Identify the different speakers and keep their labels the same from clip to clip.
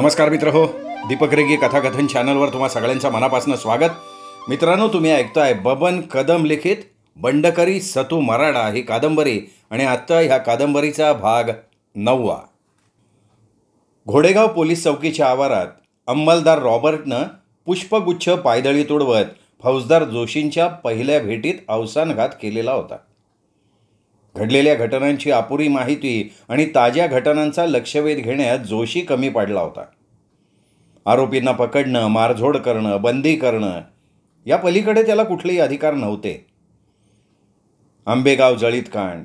Speaker 1: नमस्कार मित्र हो दीपक रेगी कथाकथन चॅनलवर तुम्हा सगळ्यांचं मनापासून स्वागत मित्रांनो तुम्ही ऐकताय बबन कदम लिखित बंडकरी सतू मराडा ही कादंबरी आणि आत्ता ह्या कादंबरीचा भाग नववा घोडेगाव पोलीस चौकीच्या आवारात अंमलदार रॉबर्टनं पुष्पगुच्छ पायदळी तुडवत फौजदार जोशींच्या पहिल्या भेटीत अवसानघात केलेला होता घडलेल्या घटनांची अपुरी माहिती आणि ताज्या घटनांचा लक्षवेध घेण्यात जोशी कमी पडला होता आरोपींना पकडणं मारझोड करणं बंदी करणं या पलीकडे त्याला कुठलेही अधिकार नव्हते आंबेगाव जळीत कांड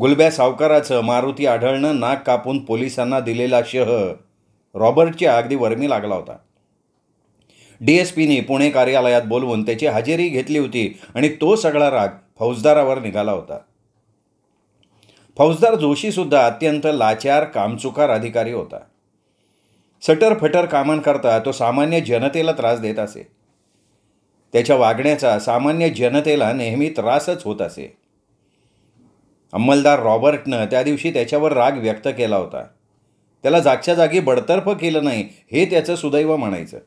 Speaker 1: गुलब्या सावकाराचं मारुती आढळणं नाक कापून पोलिसांना दिलेला शह रॉबर्टच्या अगदी वर्मी लागला होता डी एस पुणे कार्यालयात बोलवून त्याची हजेरी घेतली होती आणि तो सगळा राग फौजदारावर निघाला होता फौजदार जोशीसुद्धा अत्यंत लाचार कामचुकार अधिकारी होता सटरफटर कामांकरता तो सामान्य जनतेला त्रास देत असे त्याच्या वागण्याचा सामान्य जनतेला नेहमी त्रासच होत असे अंमलदार रॉबर्टनं त्या दिवशी त्याच्यावर राग व्यक्त केला होता त्याला जागच्या जागी बडतर्फ केलं नाही हे त्याचं सुदैव म्हणायचं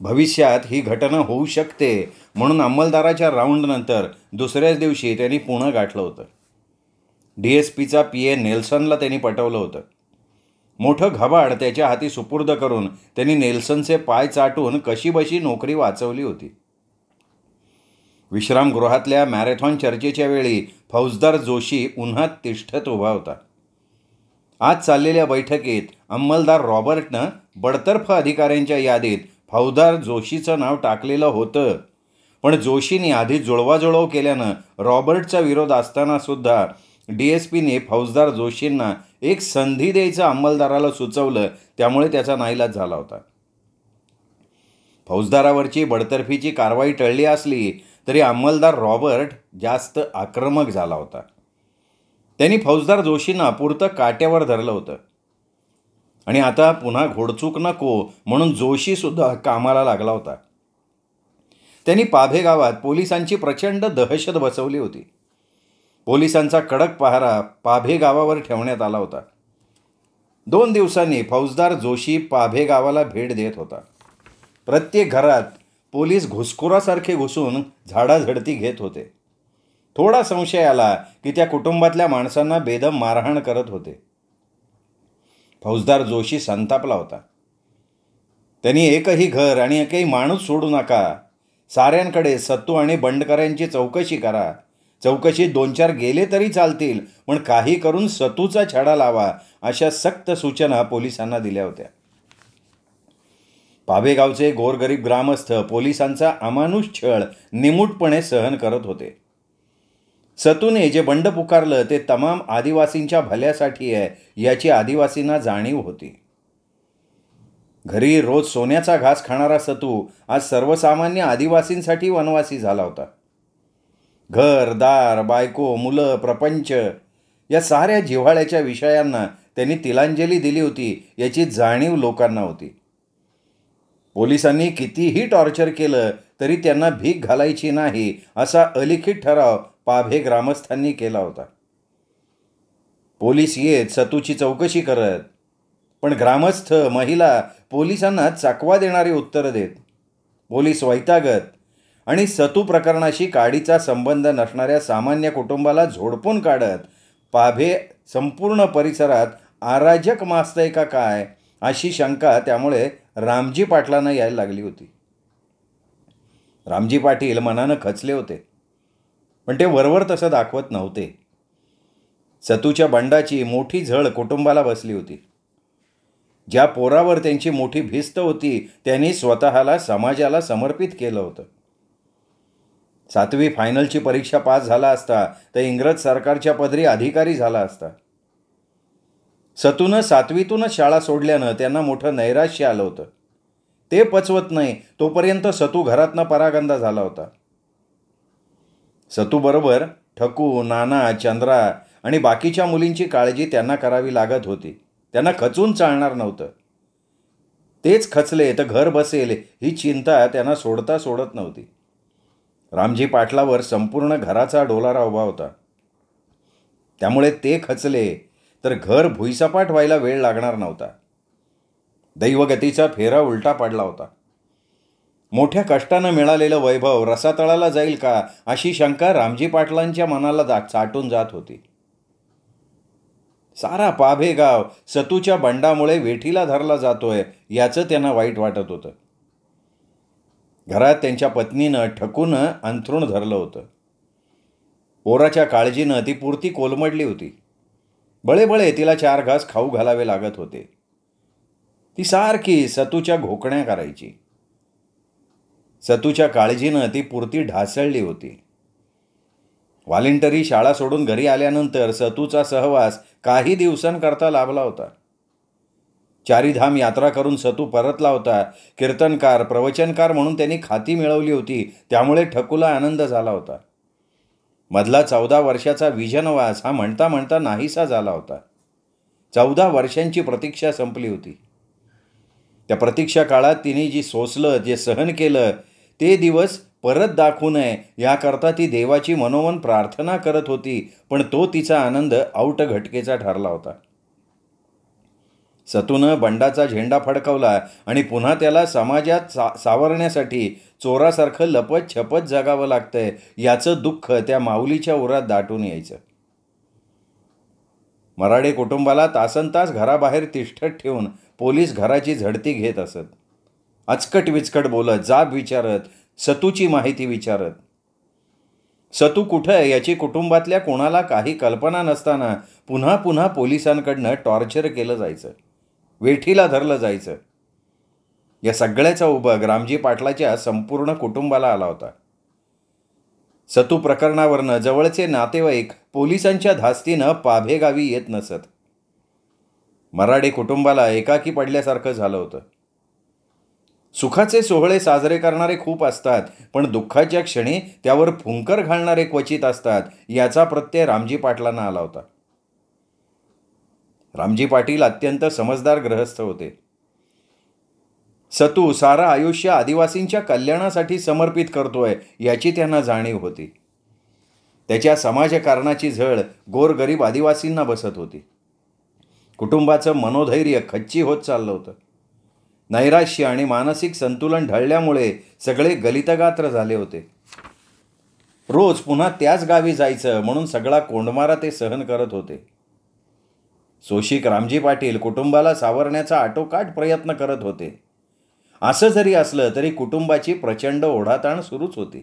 Speaker 1: भविष्यात ही घटना होऊ शकते म्हणून अंमलदाराच्या राऊंडनंतर दुसऱ्याच दिवशी त्यांनी पुणं गाठलं होतं डी एस पीचा पी ए नेल्सनला त्यांनी पटवलं होतं मोठं घबाड त्याच्या हाती सुपूर्द करून त्यांनी नेल्सनचे पाय चाटून कशीबशी नोकरी वाचवली होती विश्रामगृहातल्या मॅरेथॉन चर्चेच्या वेळी फौजदार जोशी उन्हात तिष्ठत उभा होता आज चाललेल्या बैठकीत अंमलदार रॉबर्टनं बडतर्फ अधिकाऱ्यांच्या यादीत फौजदार जोशीचं नाव टाकलेलं होतं पण जोशींनी आधी जुळवाजुळव केल्यानं रॉबर्टचा विरोध असताना सुद्धा डी एस पीने फौजदार जोशींना एक संधी द्यायचं अंमलदाराला सुचवलं त्यामुळे त्याचा नाईलाज झाला होता फौजदारावरची बडतर्फीची कारवाई टळली असली तरी अंमलदार रॉबर्ट जास्त आक्रमक झाला होता त्यांनी फौजदार जोशींना पुरतं काट्यावर धरलं होतं आणि आता पुन्हा घोडचूक नको म्हणून जोशीसुद्धा कामाला लागला होता त्यांनी पाभे गावात पोलिसांची प्रचंड दहशत बसवली होती पोलिसांचा कडक पहारा पाभे गावावर ठेवण्यात आला होता दोन दिवसांनी फौजदार जोशी पाभे गावाला भेट देत होता प्रत्येक घरात पोलीस घुसखोरासारखे घुसून झाडाझडती घेत होते थोडा संशय आला की त्या कुटुंबातल्या माणसांना बेदम मारहाण करत होते फौजदार जोशी संतापला होता त्यांनी एकही घर आणि एकही माणूस सोडू नका साऱ्यांकडे सत्तू आणि बंडकऱ्यांची चौकशी करा चौकशी दोन चार गेले तरी चालतील पण काही करून सतूचा छडा लावा अशा सक्त सूचना पोलिसांना दिल्या होत्या पाभेगावचे गोरगरीब ग्रामस्थ पोलिसांचा अमानुष छळ निमूटपणे सहन करत होते सतूने जे बंड पुकारलं ते तमाम आदिवासींच्या भल्यासाठी आहे याची आदिवासींना जाणीव होती घरी रोज सोन्याचा घास खाणारा सतू आज सर्वसामान्य आदिवासींसाठी वनवासी झाला होता घर दार बायको मुलं प्रपंच या साऱ्या जिव्हाळ्याच्या विषयांना त्यांनी तिलांजली दिली होती याची जाणीव लोकांना होती पोलिसांनी कितीही टॉर्चर केलं तरी त्यांना भीक घालायची नाही असा अलिखित ठराव पाभे ग्रामस्थांनी केला होता पोलीस येत सतूची चौकशी करत पण ग्रामस्थ महिला पोलिसांना चाकवा देणारी उत्तरं देत पोलीस वैतागत आणि सतू प्रकरणाशी काडीचा संबंध नसणाऱ्या सामान्य कुटुंबाला झोडपून काढत पाभे संपूर्ण परिसरात आराजक माजतंय का काय अशी शंका त्यामुळे रामजी पाटलांना यायला लागली होती रामजी पाटील मनानं खचले होते पण ते वरवर तसं दाखवत नव्हते सतूच्या बंडाची मोठी झळ कुटुंबाला बसली होती ज्या पोरावर त्यांची मोठी भिस्त होती त्यांनी स्वतःला समाजाला समर्पित केलं होतं सातवी फायनलची परीक्षा पास झाला असता तर इंग्रज सरकारच्या पदरी अधिकारी झाला असता सतूनं सातवीतूनच शाळा सोडल्यानं त्यांना मोठं नैराश्य आलं होतं ते पचवत नाही तोपर्यंत सतू घरातनं परागंदा झाला होता सतूबरोबर ठकू नाना चंद्रा आणि बाकीच्या मुलींची काळजी त्यांना करावी लागत होती त्यांना खचून चालणार नव्हतं तेच खचले तर घर बसेल ही चिंता त्यांना सोडता सोडत नव्हती रामजी पाटलावर संपूर्ण घराचा डोलारा उभा होता त्यामुळे ते खचले तर घर भुईसपाट व्हायला वेळ लागणार नव्हता दैवगतीचा फेरा उलटा पडला होता मोठ्या कष्टानं मिळालेलं वैभव रसातळाला जाईल का अशी शंका रामजी पाटलांच्या मनाला दा चाटून जात होती सारा गाव सतूच्या बंडामुळे वेठीला धरला जातोय याचं त्यांना वाईट वाटत होतं घरात त्यांच्या पत्नीनं ठकून अंथरूण धरलं होतं ओराच्या काळजीनं ती पुरती कोलमडली होती बळे बळे तिला चार घास खाऊ घालावे लागत होते ती सारखी सतूच्या घोकण्या करायची सतूच्या काळजीनं ती पुरती ढासळली होती व्हॉलेंटरी शाळा सोडून घरी आल्यानंतर सतूचा सहवास काही दिवसांकरता लाभला होता चारीधाम यात्रा करून सतू परतला होता कीर्तनकार प्रवचनकार म्हणून त्यांनी खाती मिळवली होती त्यामुळे ठकूला आनंद झाला होता मधला चौदा वर्षाचा विजनवास हा म्हणता म्हणता नाहीसा झाला होता चौदा वर्षांची प्रतीक्षा संपली होती त्या प्रतीक्षा काळात तिने जी सोसलं जे सहन केलं ते दिवस परत दाखवू नये याकरता ती देवाची मनोमन प्रार्थना करत होती पण तो तिचा आनंद घटकेचा ठरला होता सतूनं बंडाचा झेंडा फडकवला आणि पुन्हा त्याला समाजात सा सावरण्यासाठी चोरासारखं लपत छपत जगावं लागतंय याचं दुःख त्या माऊलीच्या उरात दाटून यायचं मराडे कुटुंबाला तासन तास घराबाहेर तिष्ठत ठेवून पोलीस घराची झडती घेत असत अचकट विचकट बोलत जाब विचारत सतूची माहिती विचारत सतू कुठं आहे याची कुटुंबातल्या कोणाला काही कल्पना नसताना पुन्हा पुन्हा पोलिसांकडनं टॉर्चर केलं जायचं वेठीला धरलं जायचं या सगळ्याचा उभग रामजी पाटलाच्या संपूर्ण कुटुंबाला आला होता सतू प्रकरणावरनं जवळचे नातेवाईक पोलिसांच्या धास्तीनं पाभेगावी येत नसत मराडे कुटुंबाला एकाकी पडल्यासारखं झालं होतं सुखाचे सोहळे साजरे करणारे खूप असतात पण दुःखाच्या क्षणी त्यावर फुंकर घालणारे क्वचित असतात याचा प्रत्यय रामजी पाटलांना आला होता रामजी पाटील अत्यंत समजदार ग्रहस्थ होते सतू सारा आयुष्य आदिवासींच्या कल्याणासाठी समर्पित करतोय याची त्यांना जाणीव होती त्याच्या समाजकारणाची झळ गोरगरीब आदिवासींना बसत होती कुटुंबाचं मनोधैर्य खच्ची होत चाललं होतं नैराश्य आणि मानसिक संतुलन ढळल्यामुळे सगळे गलितगात्र झाले होते रोज पुन्हा त्याच गावी जायचं म्हणून सगळा कोंडमारा ते सहन करत होते सोशिक रामजी पाटील कुटुंबाला सावरण्याचा आटोकाट प्रयत्न करत होते असं जरी असलं तरी कुटुंबाची प्रचंड ओढाताण सुरूच होती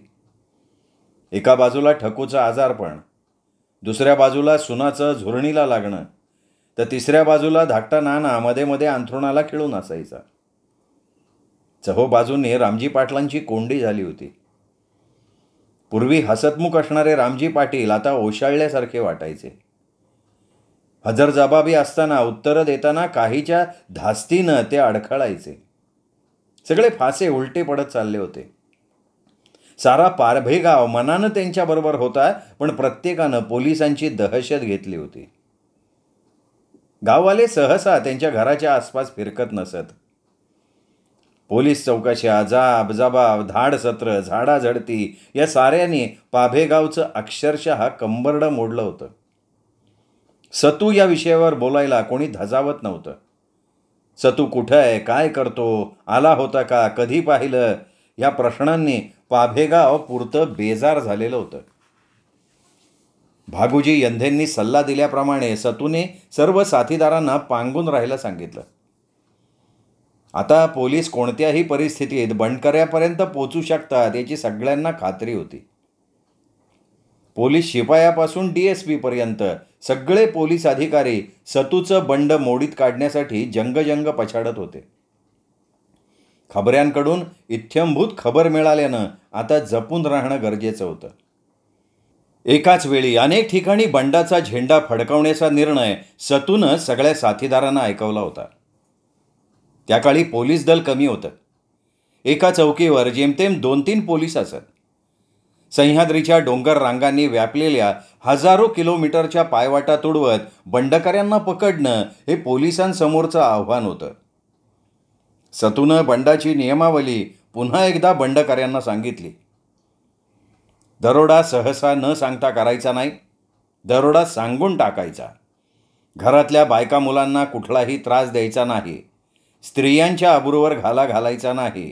Speaker 1: एका बाजूला ठकूचं आजारपण दुसऱ्या बाजूला सुनाचं झुरणीला लागणं तर तिसऱ्या बाजूला धाकटा नाना मध्ये मध्ये अंथरुणाला खिळून असायचा चहो बाजूने रामजी पाटलांची कोंडी झाली होती पूर्वी हसतमुख असणारे रामजी पाटील आता ओशाळल्यासारखे वाटायचे हजर जबाबी असताना उत्तरं देताना काहीच्या धास्तीनं ते अडखळायचे सगळे फासे उलटे पडत चालले होते सारा पारभेगाव मनानं त्यांच्याबरोबर होता पण प्रत्येकानं पोलिसांची दहशत घेतली होती गाववाले सहसा त्यांच्या घराच्या आसपास फिरकत नसत पोलीस चौकशा जाब जबाब धाडसत्र झाडाझडती या साऱ्याने पाभेगावचं अक्षरशः कंबरडं मोडलं होतं सतू या विषयावर बोलायला कोणी धजावत नव्हतं सतू कुठं आहे काय करतो आला होता का कधी पाहिलं या प्रश्नांनी पाभेगाव पुरतं बेजार झालेलं होतं भागूजी यंधेंनी सल्ला दिल्याप्रमाणे सतूने सर्व साथीदारांना पांगून राहायला सांगितलं आता पोलीस कोणत्याही परिस्थितीत बंडकऱ्यापर्यंत पोचू शकतात याची सगळ्यांना खात्री होती पोलीस शिपायापासून डी एस पीपर्यंत सगळे पोलीस अधिकारी सतूचं बंड मोडीत काढण्यासाठी जंगजंग पछाडत होते खबऱ्यांकडून इत्यंभूत खबर मिळाल्यानं आता जपून राहणं गरजेचं होतं एकाच वेळी अनेक ठिकाणी बंडाचा झेंडा फडकवण्याचा निर्णय सतूनं सगळ्या साथीदारांना ऐकवला होता त्या काळी पोलीस दल कमी होतं एका चौकीवर जेमतेम दोन तीन पोलीस असत सह्याद्रीच्या डोंगर रांगांनी व्यापलेल्या हजारो किलोमीटरच्या पायवाटा तुडवत बंडकऱ्यांना पकडणं हे पोलिसांसमोरचं आव्हान होतं सतून बंडाची नियमावली पुन्हा एकदा बंडकऱ्यांना सांगितली दरोडा सहसा न सांगता करायचा नाही दरोडा सांगून टाकायचा घरातल्या बायका मुलांना कुठलाही त्रास द्यायचा नाही स्त्रियांच्या अबरूवर घाला घालायचा नाही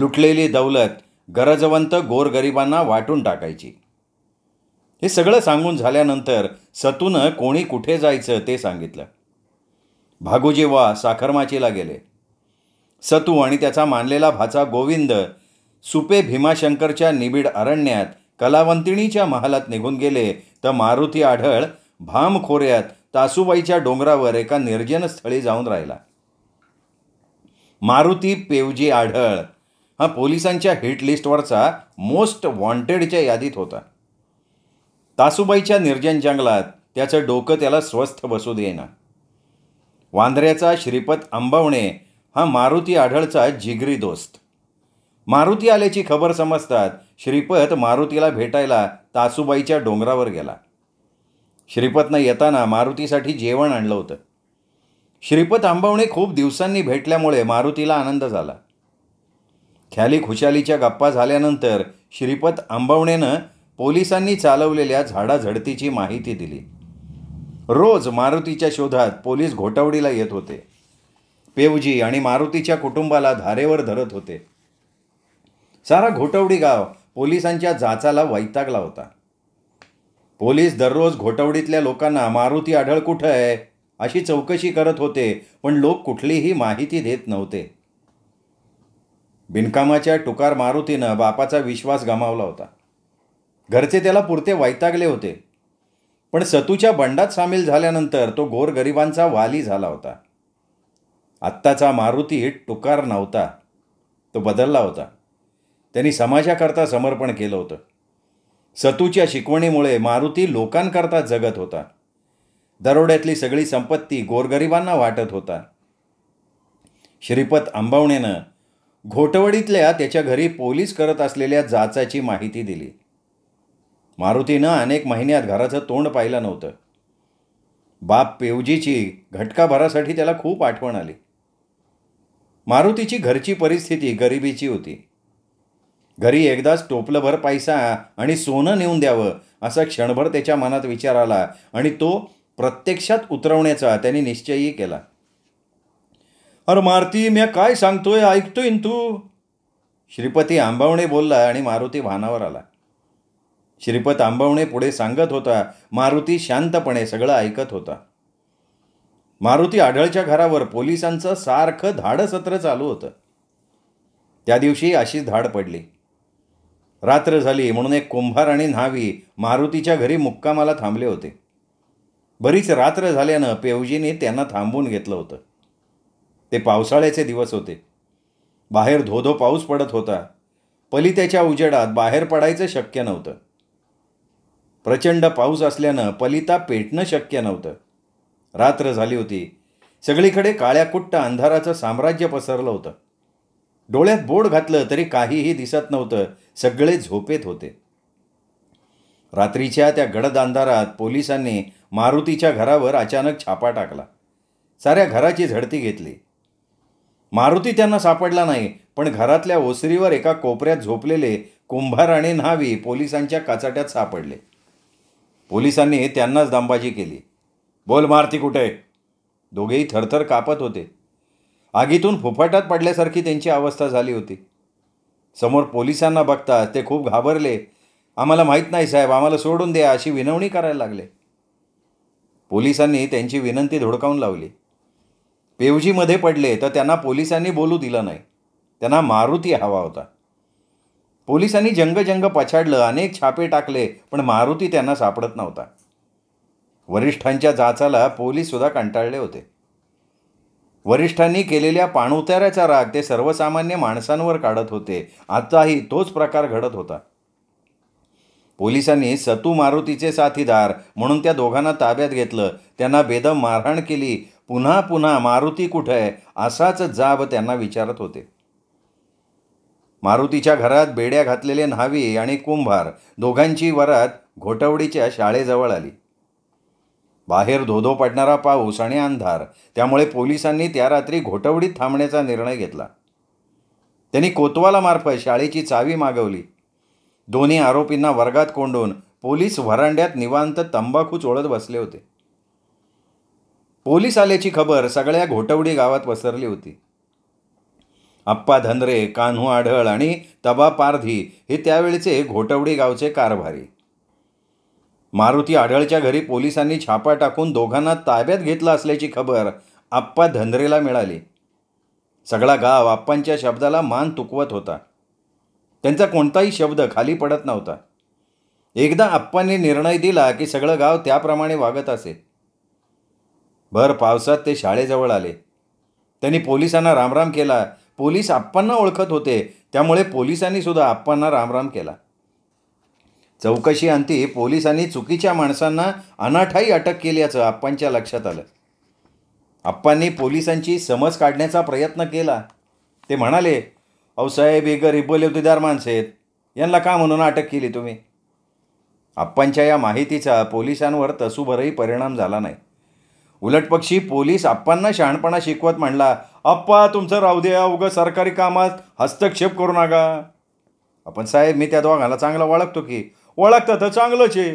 Speaker 1: लुटलेली दौलत गरजवंत गोरगरिबांना वाटून टाकायची हे सगळं सांगून झाल्यानंतर सतूनं कोणी कुठे जायचं ते सांगितलं भागू वा साखरमाचीला गेले सतू आणि त्याचा मानलेला भाचा गोविंद सुपे भीमाशंकरच्या निबिड अरण्यात कलावंतिणीच्या महालात निघून गेले तर मारुती आढळ भाम खोऱ्यात तासूबाईच्या डोंगरावर एका निर्जन स्थळी जाऊन राहिला मारुती पेवजी आढळ हा पोलिसांच्या हिटलिस्टवरचा मोस्ट वॉन्टेडच्या यादीत होता तासूबाईच्या निर्जन जंगलात त्याचं डोकं त्याला स्वस्थ बसू देईना वांद्र्याचा श्रीपत आंबवणे हा मारुती आढळचा जिगरी दोस्त मारुती आल्याची खबर समजतात श्रीपत मारुतीला भेटायला तासूबाईच्या डोंगरावर गेला श्रीपतनं येताना मारुतीसाठी जेवण आणलं होतं श्रीपत आंबवणे खूप दिवसांनी भेटल्यामुळे मारुतीला आनंद झाला ख्याली खुशालीच्या गप्पा झाल्यानंतर श्रीपत आंबवणेनं पोलिसांनी चालवलेल्या झाडाझडतीची माहिती दिली रोज मारुतीच्या शोधात पोलीस घोटवडीला येत होते पेवजी आणि मारुतीच्या कुटुंबाला धारेवर धरत होते सारा घोटवडी गाव पोलिसांच्या जाचाला वैतागला होता पोलीस दररोज घोटवडीतल्या लोकांना मारुती आढळ कुठं आहे अशी चौकशी करत होते पण लोक कुठलीही माहिती देत नव्हते बिनकामाच्या टुकार मारुतीनं बापाचा विश्वास गमावला होता घरचे त्याला पुरते वैतागले होते पण सतूच्या बंडात सामील झाल्यानंतर तो गोरगरिबांचा वाली झाला होता आत्ताचा मारुती टुकार नव्हता तो बदलला होता त्यांनी समाजाकरता समर्पण केलं होतं सतूच्या शिकवणीमुळे मारुती लोकांकरता जगत होता दरोड्यातली सगळी संपत्ती गोरगरिबांना वाटत होता श्रीपत आंबवणेनं घोटवडीतल्या त्याच्या घरी पोलीस करत असलेल्या जाचाची माहिती दिली मारुतीनं अनेक महिन्यात घराचं तोंड पाहिलं नव्हतं बाप पेवजीची घटकाभरासाठी त्याला खूप आठवण आली मारुतीची घरची परिस्थिती गरिबीची होती घरी एकदाच टोपलंभर पैसा आणि सोनं नेऊन द्यावं असा क्षणभर त्याच्या मनात विचार आला आणि तो प्रत्यक्षात उतरवण्याचा त्यांनी निश्चयही केला अरे मारुती मी काय सांगतोय ऐकतोय तू श्रीपती आंबावणे बोलला आणि मारुती वाहनावर आला श्रीपत आंबवणे पुढे सांगत होता मारुती शांतपणे सगळं ऐकत होता मारुती आढळच्या घरावर पोलिसांचं सारखं धाडसत्र चालू होतं त्या दिवशी अशी धाड पडली रात्र झाली म्हणून एक कुंभार आणि न्हावी मारुतीच्या घरी मुक्कामाला थांबले होते बरीच रात्र झाल्यानं पेवजीने त्यांना थांबून घेतलं होतं ते पावसाळ्याचे दिवस होते बाहेर धोधो पाऊस पडत होता पलित्याच्या उजेडात बाहेर पडायचं शक्य नव्हतं प्रचंड पाऊस असल्यानं पलिता पेटणं शक्य नव्हतं रात्र झाली होती सगळीकडे काळ्या कुट्ट अंधाराचं साम्राज्य पसरलं होतं डोळ्यात बोट घातलं तरी काहीही दिसत नव्हतं सगळे झोपेत होते रात्रीच्या त्या गडद अंधारात पोलिसांनी मारुतीच्या घरावर अचानक छापा टाकला साऱ्या घराची झडती घेतली मारुती त्यांना सापडला नाही पण घरातल्या ओसरीवर एका कोपऱ्यात झोपलेले कुंभार आणि न्हावी पोलिसांच्या काचाट्यात सापडले पोलिसांनी त्यांनाच दंबाजी केली बोल मारती कुठे दोघेही थरथर कापत होते आगीतून फुफाटात पडल्यासारखी त्यांची अवस्था झाली होती समोर पोलिसांना बघता ते खूप घाबरले आम्हाला माहीत नाही साहेब आम्हाला सोडून द्या अशी विनवणी करायला लागले पोलिसांनी त्यांची विनंती धुडकावून लावली पेवजीमध्ये पडले तर त्यांना पोलिसांनी बोलू दिलं नाही त्यांना मारुती हवा होता पोलिसांनी जंगजंग पछाडलं अनेक छापे टाकले पण मारुती त्यांना सापडत नव्हता वरिष्ठांच्या जाचाला पोलीससुद्धा कंटाळले होते वरिष्ठांनी केलेल्या पाणउताऱ्याचा राग ते सर्वसामान्य माणसांवर काढत होते आताही तोच प्रकार घडत होता पोलिसांनी सतू मारुतीचे साथीदार म्हणून त्या दोघांना ताब्यात घेतलं त्यांना बेदम मारहाण केली पुन्हा पुन्हा मारुती कुठं आहे असाच जाब त्यांना विचारत होते मारुतीच्या घरात बेड्या घातलेले न्हावी आणि कुंभार दोघांची वरात घोटवडीच्या शाळेजवळ आली बाहेर धोधो पडणारा पाऊस आणि अंधार त्यामुळे पोलिसांनी त्या रात्री घोटवडीत थांबण्याचा निर्णय घेतला त्यांनी कोतवालामार्फत शाळेची चावी मागवली दोन्ही आरोपींना वर्गात कोंडून पोलीस वरांड्यात निवांत तंबाखू चोळत बसले होते पोलीस आल्याची खबर सगळ्या घोटवडी गावात पसरली होती आप्पा धनरे कान्हू आढळ आणि तबा पारधी हे त्यावेळचे घोटवडी गावचे कारभारी मारुती आढळच्या घरी पोलिसांनी छापा टाकून दोघांना ताब्यात घेतला असल्याची खबर आप्पा धनरेला मिळाली सगळा गाव आप्पांच्या शब्दाला मान तुकवत होता त्यांचा कोणताही शब्द खाली पडत नव्हता एकदा आप्पांनी निर्णय दिला की सगळं गाव त्याप्रमाणे वागत असे भर पावसात ते शाळेजवळ आले त्यांनी पोलिसांना रामराम केला पोलीस आप्पांना ओळखत होते त्यामुळे पोलिसांनी सुद्धा आप्पांना रामराम केला चौकशी अंती पोलिसांनी चुकीच्या माणसांना अनाठाई अटक केल्याचं आप्पांच्या लक्षात आलं आप्पांनी पोलिसांची समज काढण्याचा प्रयत्न केला ते म्हणाले औसाहेब साहेब हे गरीब बोलेवतेदार माणसे आहेत यांना का म्हणून अटक केली तुम्ही आप्पांच्या या माहितीचा पोलिसांवर तसूभरही परिणाम झाला नाही उलटपक्षी पोलीस आप्पांना शहाणपणा शिकवत म्हणला अप्पा तुमचं राहू द्या उगं सरकारी कामात हस्तक्षेप करू नका आपण साहेब मी त्या दोघांना चांगला ओळखतो की ओळखतं तर चांगलंच आहे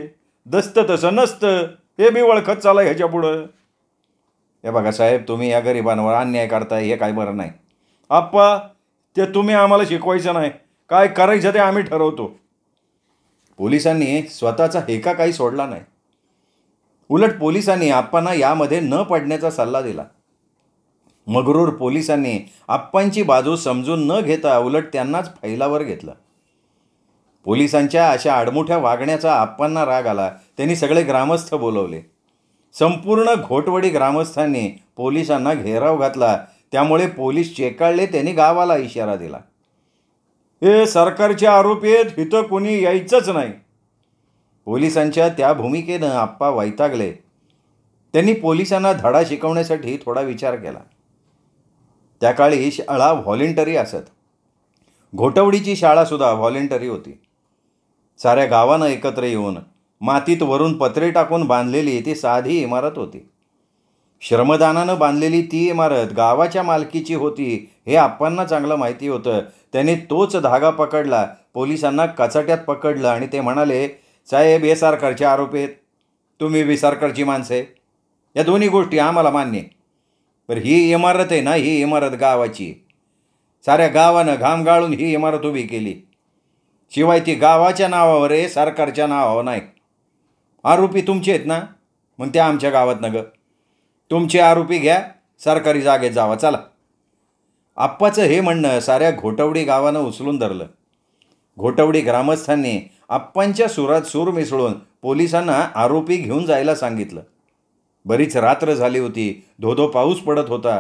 Speaker 1: दसतं तसं नसतं हे बी ओळखत चाला ह्याच्या पुढं हे बघा साहेब तुम्ही या गरिबांवर अन्याय करताय हे काय बरं नाही आप्पा ते तुम्ही आम्हाला शिकवायचं नाही काय करायचं ते आम्ही ठरवतो पोलिसांनी स्वतःचा हेका काही सोडला नाही उलट पोलिसांनी आप्पांना यामध्ये न पडण्याचा सल्ला दिला मगरूर पोलिसांनी आप्पांची बाजू समजून न घेता उलट त्यांनाच फैलावर घेतलं पोलिसांच्या अशा आडमुठ्या वागण्याचा आप्पांना राग आला त्यांनी सगळे ग्रामस्थ बोलवले संपूर्ण घोटवडी ग्रामस्थांनी पोलिसांना घेराव घातला त्यामुळे पोलीस चेकाळले त्यांनी गावाला इशारा दिला हे सरकारचे आरोपी आहेत इथं कोणी यायचंच नाही पोलिसांच्या त्या भूमिकेनं आप्पा वैतागले त्यांनी पोलिसांना धडा शिकवण्यासाठी थोडा विचार केला त्या काळी शाळा व्हॉलेंटरी असत घोटवडीची शाळासुद्धा व्हॉलेंटरी होती साऱ्या गावानं एकत्र येऊन मातीत वरून पत्रे टाकून बांधलेली ती साधी इमारत होती श्रमदानानं बांधलेली ती इमारत गावाच्या मालकीची होती हे आप्पांना चांगलं माहिती होतं त्याने तोच धागा पकडला पोलिसांना कचाट्यात पकडलं आणि ते म्हणाले साहेब हे सरकारचे आरोपी आहेत तुम्ही बी सरकारची माणसं आहे या दोन्ही गोष्टी आम्हाला मान्य आहे पण ही इमारत आहे ना ही इमारत गावाची साऱ्या गावानं घाम गाळून ही इमारत उभी केली शिवाय ती गावाच्या नावावर आहे सरकारच्या नावावर नाही आरोपी तुमचे आहेत ना मग त्या आमच्या गावात न ग तुमचे आरोपी घ्या सरकारी जागेत जावा चला आप्पाचं हे म्हणणं साऱ्या घोटवडी गावानं उचलून धरलं घोटवडी ग्रामस्थांनी आप्पांच्या सुरात सूर मिसळून पोलिसांना आरोपी घेऊन जायला सांगितलं बरीच रात्र झाली होती धोधो पाऊस पडत होता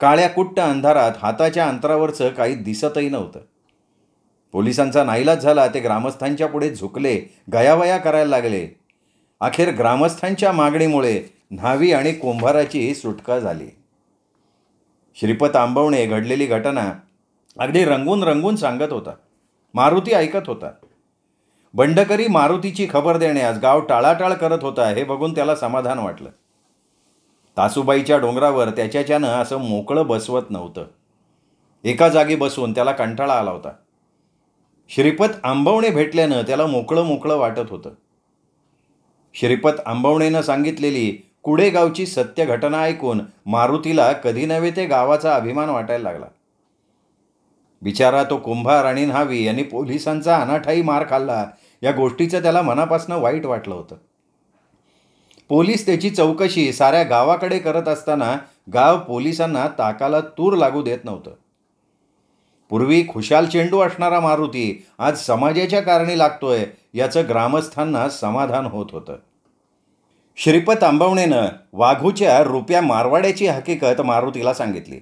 Speaker 1: काळ्या कुट्ट अंधारात हाताच्या अंतरावरचं काही दिसतही नव्हतं पोलिसांचा नाईलाज झाला ते ग्रामस्थांच्या पुढे झुकले गयावया करायला लागले अखेर ग्रामस्थांच्या मागणीमुळे न्हावी आणि कोंभाराची सुटका झाली श्रीपत आंबवणे घडलेली घटना अगदी रंगून रंगून सांगत होता मारुती ऐकत होता बंडकरी मारुतीची खबर देण्यास गाव टाळाटाळ करत होता हे बघून त्याला समाधान वाटलं तासूबाईच्या डोंगरावर त्याच्याच्यानं असं मोकळं बसवत नव्हतं एका जागी बसून त्याला कंटाळा आला होता श्रीपत आंबवणे भेटल्यानं त्याला मोकळं मोकळं वाटत होतं श्रीपत आंबवणेनं सांगितलेली कुडेगावची सत्य घटना ऐकून मारुतीला कधी नव्हे ते गावाचा अभिमान वाटायला लागला बिचारा तो कुंभार आणि न्हावी यांनी पोलिसांचा अनाठाई मार खाल्ला या गोष्टीचं त्याला मनापासनं वाईट वाटलं होतं पोलीस त्याची चौकशी साऱ्या गावाकडे करत असताना गाव पोलिसांना ताकाला तूर लागू देत नव्हतं पूर्वी खुशाल चेंडू असणारा मारुती आज समाजाच्या कारणी लागतोय याचं ग्रामस्थांना समाधान होत होतं श्रीपत आंबवणेनं वाघूच्या रुप्या मारवाड्याची हकीकत मारुतीला सांगितली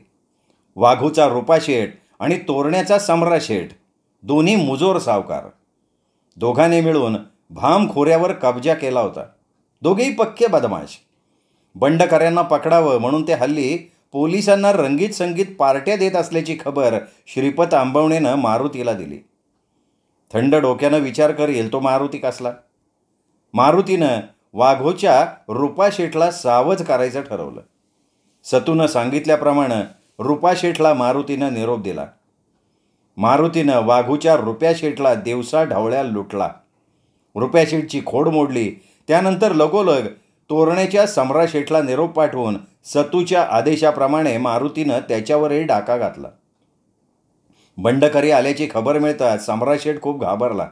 Speaker 1: वाघूचा रुपा शेठ आणि तोरण्याचा समराशेठ शेठ दोन्ही मुजोर सावकार दोघांनी मिळून भाम खोऱ्यावर कब्जा केला होता दोघेही पक्के बदमाश बंडखऱ्यांना पकडावं म्हणून ते हल्ली पोलिसांना रंगीत संगीत पार्ट्या देत असल्याची खबर श्रीपत आंबवणेनं मारुतीला दिली थंड डोक्यानं विचार करेल तो मारुती कसला मारुतीनं वाघोच्या शेठला सावध करायचं ठरवलं सतूनं सांगितल्याप्रमाणे शेठला मारुतीनं निरोप दिला मारुतीनं वाघूच्या रुप्या शेटला देवसा ढावळ्या लुटला रुप्या शेटची खोड मोडली त्यानंतर लगोलग तोरण्याच्या सम्रा शेटला निरोप पाठवून सतूच्या आदेशाप्रमाणे मारुतीनं त्याच्यावरही डाका घातला बंडकरी आल्याची खबर मिळताच समरा शेठ खूप घाबरला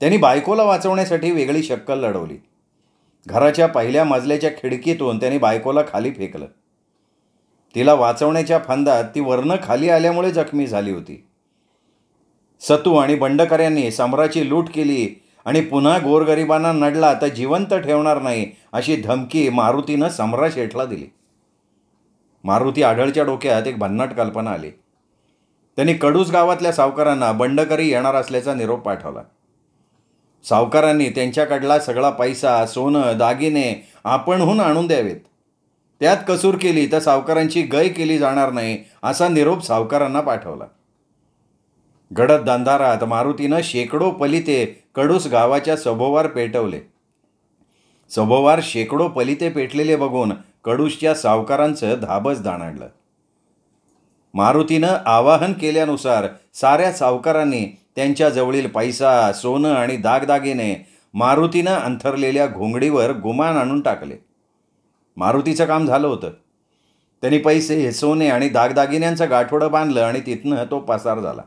Speaker 1: त्यांनी बायकोला वाचवण्यासाठी वेगळी शक्कल लढवली घराच्या पहिल्या मजल्याच्या खिडकीतून त्यांनी बायकोला खाली फेकलं तिला वाचवण्याच्या फांदात ती वर्ण खाली आल्यामुळे जखमी झाली होती सतू आणि बंडकऱ्यांनी यांनी लूट केली आणि पुन्हा गोरगरिबांना नडला तर जिवंत ठेवणार नाही अशी धमकी मारुतीनं सम्राट शेठला दिली मारुती आढळच्या डोक्यात एक भन्नाट कल्पना आली त्यांनी कडूस गावातल्या सावकारांना बंडकरी येणार असल्याचा निरोप पाठवला सावकारांनी त्यांच्याकडला सगळा पैसा सोनं दागिने आपणहून आणून द्यावेत त्यात कसूर केली तर सावकारांची गय केली जाणार नाही असा निरोप सावकारांना पाठवला गडद दांधारात मारुतीनं शेकडो पलिते कडूस गावाच्या सभोवार पेटवले सभोवार शेकडो पलिते पेटलेले बघून कडूसच्या सावकारांचं धाबच दाणाडलं मारुतीनं आवाहन केल्यानुसार साऱ्या सावकारांनी त्यांच्या जवळील पैसा सोनं आणि दागदागिने मारुतीनं अंथरलेल्या घोंगडीवर गुमान आणून टाकले मारुतीचं काम झालं होतं त्यांनी पैसे सोने आणि दागदागिन्यांचं गाठोडं बांधलं आणि तिथनं तो पसार झाला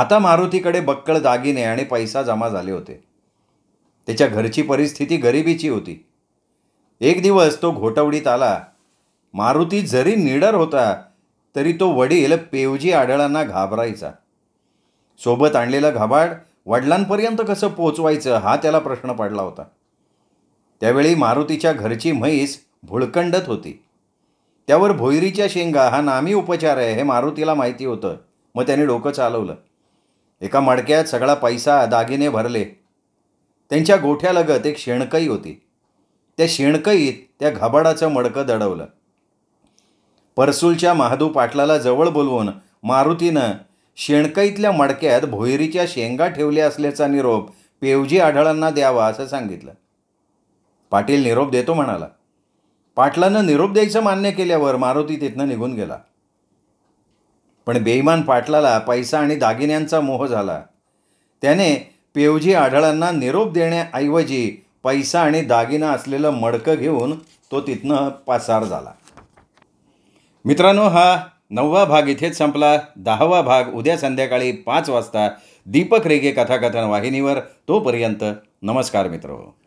Speaker 1: आता मारुतीकडे बक्कळ दागिने आणि पैसा जमा झाले होते त्याच्या घरची परिस्थिती गरिबीची होती एक दिवस तो घोटवडीत आला मारुती जरी निडर होता तरी तो वडील पेवजी आढळांना घाबरायचा सोबत आणलेलं घाबाड वडिलांपर्यंत कसं पोचवायचं हा त्याला प्रश्न पडला होता त्यावेळी मारुतीच्या घरची म्हैस भुळकंडत होती त्यावर भोयरीच्या शेंगा हा नामी उपचार आहे हे मारुतीला माहिती होतं मग त्याने डोकं चालवलं एका मडक्यात सगळा पैसा दागिने भरले त्यांच्या गोठ्यालगत एक शेणकई होती त्या शेणकईत त्या घाबाडाचं मडकं दडवलं परसूलच्या महादू पाटलाला जवळ बोलवून मारुतीनं शेणकईतल्या मडक्यात भोयरीच्या शेंगा ठेवल्या असल्याचा निरोप पेवजी आढळांना द्यावा असं सांगितलं पाटील निरोप देतो म्हणाला पाटलानं निरोप द्यायचं मान्य केल्यावर मारुती तिथनं निघून गेला पण बेईमान पाटलाला पैसा आणि दागिन्यांचा मोह झाला त्याने पेवजी आढळांना निरोप देण्याऐवजी पैसा आणि दागिना असलेलं मडकं घेऊन तो तिथनं पासार झाला मित्रांनो हा नववा भाग इथेच संपला दहावा भाग उद्या संध्याकाळी पाच वाजता दीपक रेगे कथाकथन वाहिनीवर तोपर्यंत नमस्कार मित्रांनो